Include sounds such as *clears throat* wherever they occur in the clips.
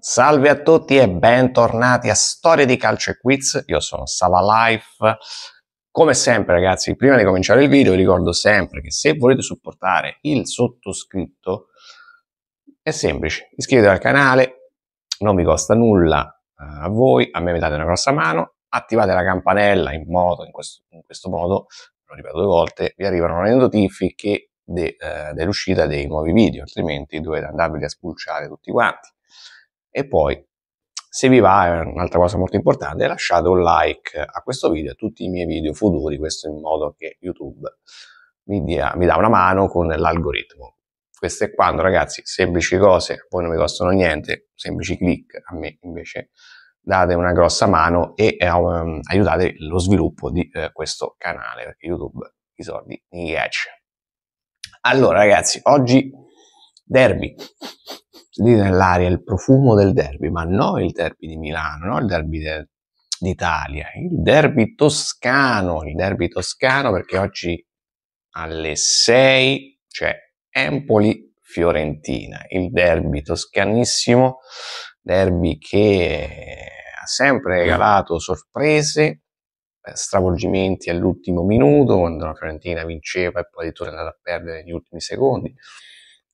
Salve a tutti e bentornati a Storie di Calcio e Quiz. Io sono Sava Life. Come sempre, ragazzi, prima di cominciare il video, vi ricordo sempre che se volete supportare il sottoscritto è semplice: iscrivetevi al canale, non vi costa nulla eh, a voi, a me mi date una grossa mano. Attivate la campanella in, modo, in, questo, in questo modo, lo ripeto due volte, vi arrivano le notifiche de, eh, dell'uscita dei nuovi video, altrimenti dovete andarveli a spulciare tutti quanti e poi se vi va, un'altra cosa molto importante, lasciate un like a questo video e a tutti i miei video futuri, questo in modo che YouTube mi, dia, mi dà una mano con l'algoritmo. Questo è quanto ragazzi, semplici cose, poi non mi costano niente, semplici click, a me invece date una grossa mano e um, aiutate lo sviluppo di eh, questo canale, perché YouTube i soldi mi piace. Allora ragazzi, oggi derby, sentite nell'aria il profumo del derby, ma non il derby di Milano, non il derby del, d'Italia, il derby toscano, il derby toscano perché oggi alle 6 c'è Empoli-Fiorentina, il derby toscanissimo, derby che ha sempre regalato sorprese, eh, stravolgimenti all'ultimo minuto, quando la Fiorentina vinceva e poi è andava a perdere negli ultimi secondi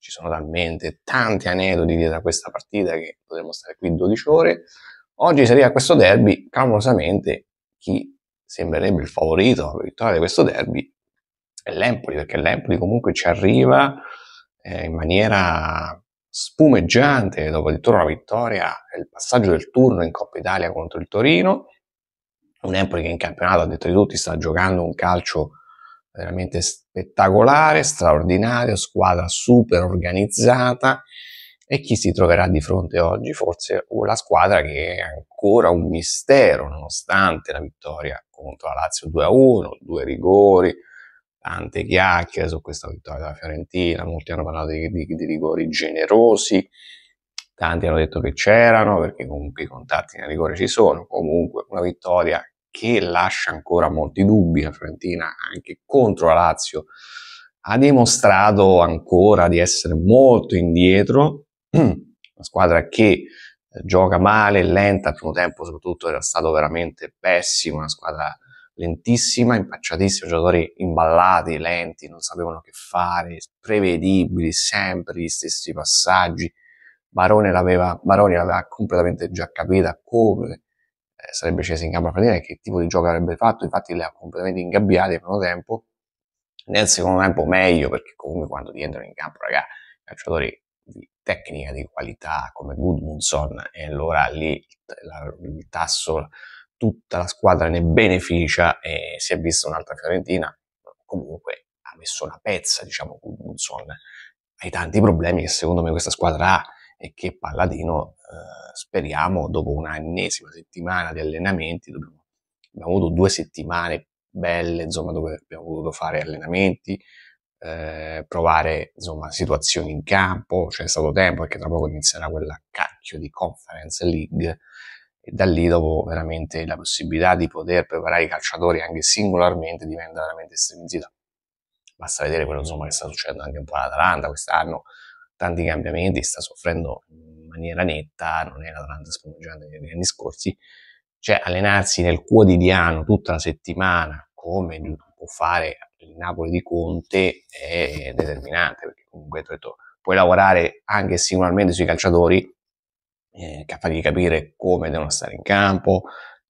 ci sono talmente tanti aneddoti dietro a questa partita che potremmo stare qui 12 ore. Oggi si arriva a questo derby, clamorosamente chi sembrerebbe il favorito per vittoria di questo derby è l'Empoli, perché l'Empoli comunque ci arriva eh, in maniera spumeggiante dopo il turno vittoria e il passaggio del turno in Coppa Italia contro il Torino. Un Empoli che in campionato, a detto di tutti, sta giocando un calcio veramente spettacolare, straordinario, squadra super organizzata e chi si troverà di fronte oggi? Forse la squadra che è ancora un mistero, nonostante la vittoria contro la Lazio 2-1, due rigori, tante chiacchiere su questa vittoria della Fiorentina, molti hanno parlato di, di, di rigori generosi, tanti hanno detto che c'erano, perché comunque i contatti nel rigore ci sono, comunque una vittoria che lascia ancora molti dubbi, la Fiorentina anche contro la Lazio ha dimostrato ancora di essere molto indietro, *clears throat* una squadra che eh, gioca male, lenta, al primo tempo soprattutto era stato veramente pessimo, una squadra lentissima, impacciatissima, giocatori imballati, lenti, non sapevano che fare, prevedibili, sempre gli stessi passaggi. Baroni l'aveva completamente già capita come eh, sarebbe scesa in campo a vedere che tipo di gioco avrebbe fatto, infatti le ha completamente ingabbiate nel primo tempo, nel secondo tempo meglio perché comunque quando ti entrano in campo raga, calciatori di tecnica di qualità come Goodmunson e allora lì la, il tasso tutta la squadra ne beneficia e si è vista un'altra Fiorentina comunque ha messo una pezza diciamo Goodmunson ai tanti problemi che secondo me questa squadra ha e che Palladino eh, speriamo dopo un'ennesima settimana di allenamenti, dobbiamo, abbiamo avuto due settimane belle insomma, dove abbiamo potuto fare allenamenti, eh, provare insomma, situazioni in campo, c'è stato tempo perché tra poco inizierà quella cacchio di Conference League e da lì dopo veramente la possibilità di poter preparare i calciatori anche singolarmente diventa veramente estremizzata. Basta vedere quello insomma, che sta succedendo anche un po' all'Atalanta quest'anno, tanti cambiamenti, sta soffrendo in maniera netta, non è era tanto spumeggiante degli anni scorsi, cioè allenarsi nel quotidiano tutta la settimana come può fare il Napoli di Conte è determinante, perché comunque detto, puoi lavorare anche singolarmente sui calciatori, eh, capaci capire come devono stare in campo,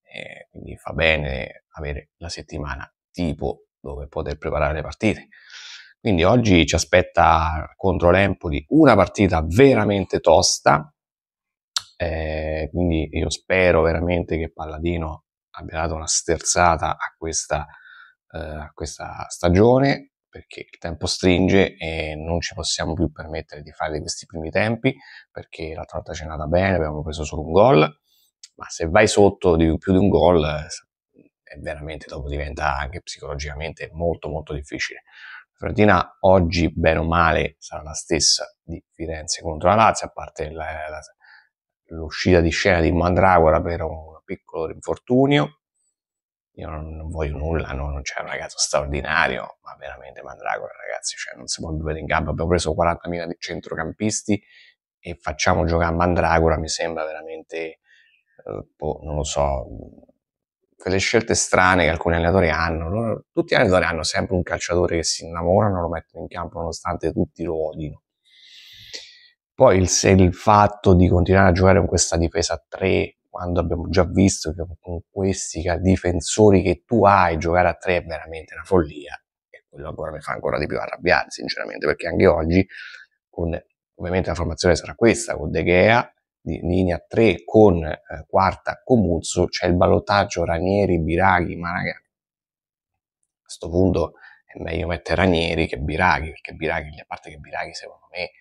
eh, quindi fa bene avere la settimana tipo dove poter preparare le partite. Quindi oggi ci aspetta contro l'Empoli una partita veramente tosta, eh, quindi io spero veramente che Palladino abbia dato una sterzata a questa, eh, a questa stagione, perché il tempo stringe e non ci possiamo più permettere di fare questi primi tempi perché l'altra volta c'è andata bene, abbiamo preso solo un gol, ma se vai sotto di più di un gol eh, veramente dopo diventa anche psicologicamente molto molto difficile. Fiorentina oggi, bene o male, sarà la stessa di Firenze contro la Lazio, a parte la, la, l'uscita di scena di Mandragora per un piccolo infortunio. Io non, non voglio nulla, no? non c'è un ragazzo straordinario, ma veramente Mandragora, ragazzi, cioè non si può vivere in gamba. Abbiamo preso 40.000 di centrocampisti e facciamo giocare a Mandragora, mi sembra veramente, eh, boh, non lo so, quelle scelte strane che alcuni allenatori hanno. Loro, tutti gli allenatori hanno sempre un calciatore che si innamorano, lo mettono in campo nonostante tutti lo odino. Poi il, il fatto di continuare a giocare con questa difesa a tre, quando abbiamo già visto che con questi difensori che tu hai giocare a tre è veramente una follia, e quello ancora mi fa ancora di più arrabbiare, sinceramente, perché anche oggi, con, ovviamente la formazione sarà questa, con De Gea, di linea 3 con eh, quarta Comuzzo, c'è il ballottaggio Ranieri, Biraghi, ma raga, a questo punto è meglio mettere Ranieri che Biraghi, perché Biraghi, a parte che Biraghi secondo me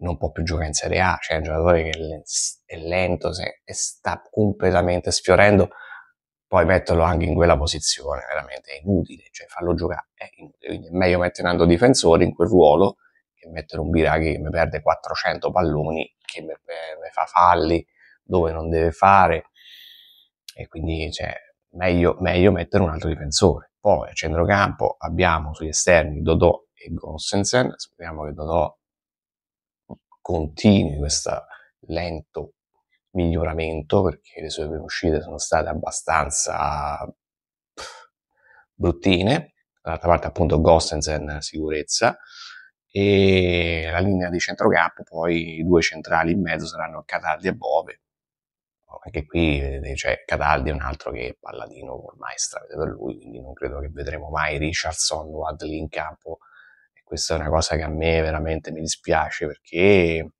non può più giocare in Serie A, cioè è un giocatore che è lento se, e sta completamente sfiorendo, poi metterlo anche in quella posizione, veramente è inutile, cioè farlo giocare è inutile, quindi è meglio mettere un altro difensore in quel ruolo che mettere un Biraghi che mi perde 400 palloni perché me, me fa falli dove non deve fare e quindi cioè, meglio, meglio, mettere un altro difensore. Poi a centrocampo abbiamo sugli esterni Dodò e Gossensen, speriamo che Dodò continui questo lento miglioramento perché le sue prime uscite sono state abbastanza bruttine, dall'altra parte appunto Gossensen sicurezza, e la linea di centrocampo, poi i due centrali in mezzo saranno Cataldi e Bove. Anche qui eh, cioè, Cataldi è un altro che è Palladino ormai stravede per lui, quindi non credo che vedremo mai Richardson o Adli in campo. E questa è una cosa che a me veramente mi dispiace perché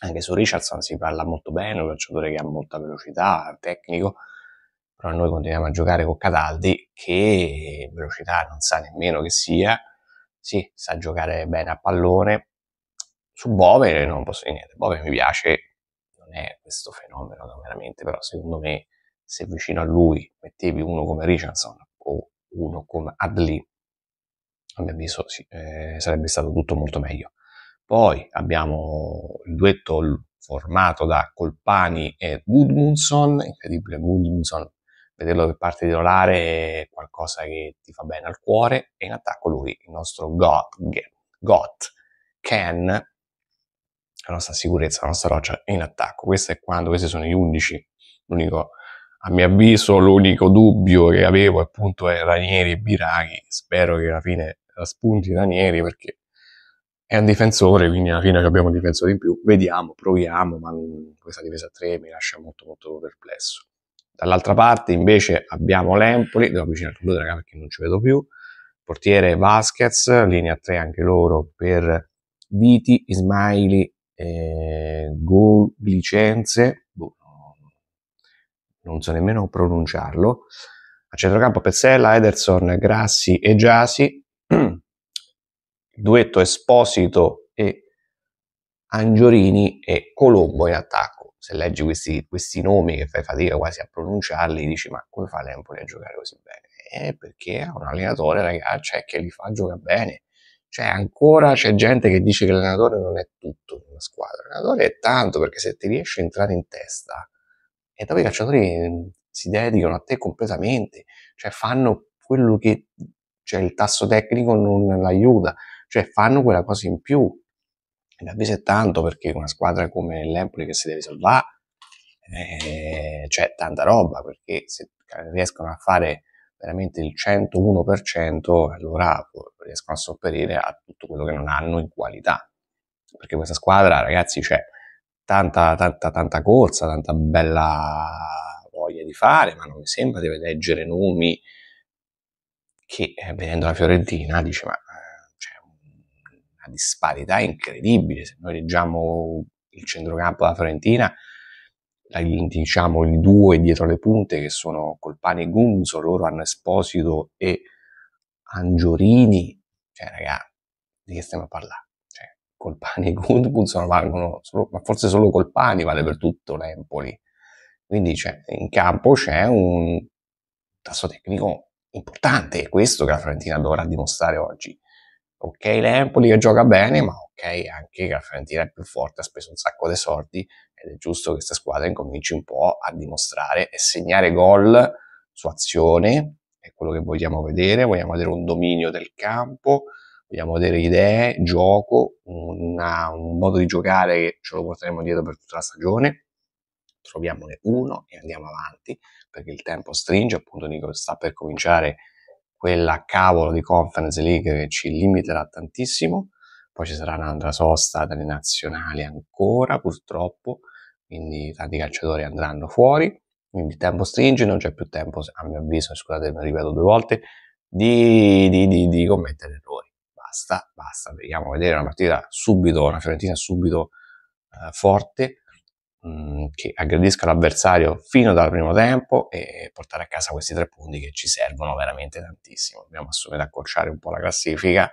anche su Richardson si parla molto bene, un calciatore che ha molta velocità, tecnico, però noi continuiamo a giocare con Cataldi che velocità non sa nemmeno che sia sì, sa giocare bene a pallone. Su Bove non posso dire niente, Bove mi piace, non è questo fenomeno no, veramente, però secondo me se vicino a lui mettevi uno come Richardson o uno come Adli, a mio avviso sì, eh, sarebbe stato tutto molto meglio. Poi abbiamo il duetto formato da Colpani e Goodmunson, incredibile Goodmunson vederlo che parte di volare è qualcosa che ti fa bene al cuore e in attacco lui, il nostro Got, got Can, la nostra sicurezza, la nostra roccia è in attacco. Questo è quando, questi sono gli 11, l'unico, a mio avviso, l'unico dubbio che avevo appunto è Ranieri e Biraghi, spero che alla fine spunti Ranieri perché è un difensore, quindi alla fine abbiamo un difensore in più, vediamo, proviamo, ma questa difesa 3 mi lascia molto molto perplesso. Dall'altra parte invece abbiamo l'Empoli, devo avvicinare il raga perché non ci vedo più, portiere Vasquez, linea 3 anche loro per Viti, Ismaili, eh, Gol, Licenze, boh, non so nemmeno pronunciarlo, a centrocampo Pezzella, Ederson, Grassi e Giasi, duetto Esposito e Angiorini e Colombo in attacco se leggi questi, questi nomi che fai fatica quasi a pronunciarli, dici ma come fa l'Empoli a giocare così bene? Eh, perché ha un allenatore, ragazzi, cioè, che li fa giocare bene. Cioè, ancora c'è gente che dice che l'allenatore non è tutto in una squadra. L'allenatore è tanto, perché se ti riesce a entrare in testa, e dopo i calciatori mm, si dedicano a te completamente, cioè fanno quello che cioè il tasso tecnico non l'aiuta, cioè fanno quella cosa in più mi avviso è tanto perché una squadra come l'Empoli che si deve salvare eh, c'è tanta roba perché se riescono a fare veramente il 101% allora riescono a sopperire a tutto quello che non hanno in qualità perché questa squadra ragazzi c'è tanta tanta tanta corsa tanta bella voglia di fare ma non mi sembra di leggere nomi che eh, vedendo la Fiorentina dice ma una disparità incredibile. Se noi leggiamo il centrocampo della Fiorentina, diciamo i due dietro le punte che sono Colpani e Gunzo, loro hanno Esposito e Angiorini, cioè raga, di che stiamo a parlare? Cioè, Colpani e Gunzo valgono, solo, ma forse solo Colpani vale per tutto l'Empoli. Quindi cioè, in campo c'è un tasso tecnico importante, è questo che la Fiorentina dovrà dimostrare oggi ok l'Empoli che gioca bene, ma ok anche che la Fiorentina è più forte, ha speso un sacco di soldi ed è giusto che questa squadra incominci un po' a dimostrare e segnare gol su azione, è quello che vogliamo vedere, vogliamo avere un dominio del campo, vogliamo avere idee, gioco, una, un modo di giocare che ce lo porteremo dietro per tutta la stagione, troviamone uno e andiamo avanti, perché il tempo stringe, appunto Nico sta per cominciare quella cavolo di Conference League che ci limiterà tantissimo, poi ci sarà un'altra sosta dalle nazionali ancora purtroppo, quindi tanti calciatori andranno fuori, quindi il tempo stringe, non c'è più tempo, a mio avviso, scusate, mi ripeto due volte, di, di, di, di commettere errori. Basta, basta, vediamo vedere una partita subito, una Fiorentina subito eh, forte, Mm, che aggredisca l'avversario fino dal primo tempo e portare a casa questi tre punti che ci servono veramente tantissimo. Dobbiamo assumere ad accorciare un po' la classifica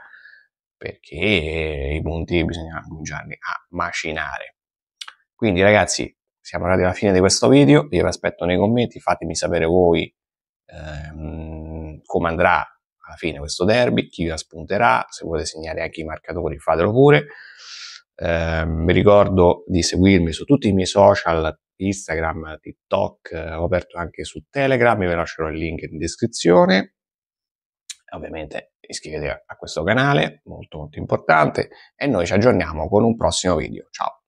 perché i punti bisogna cominciarli a macinare. Quindi ragazzi, siamo arrivati alla fine di questo video, io vi aspetto nei commenti, fatemi sapere voi ehm, come andrà alla fine questo derby, chi la spunterà, se volete segnare anche i marcatori fatelo pure. Eh, mi ricordo di seguirmi su tutti i miei social, Instagram, TikTok, eh, ho aperto anche su Telegram, vi lascerò il link in descrizione. Ovviamente iscrivetevi a questo canale, molto molto importante, e noi ci aggiorniamo con un prossimo video. Ciao!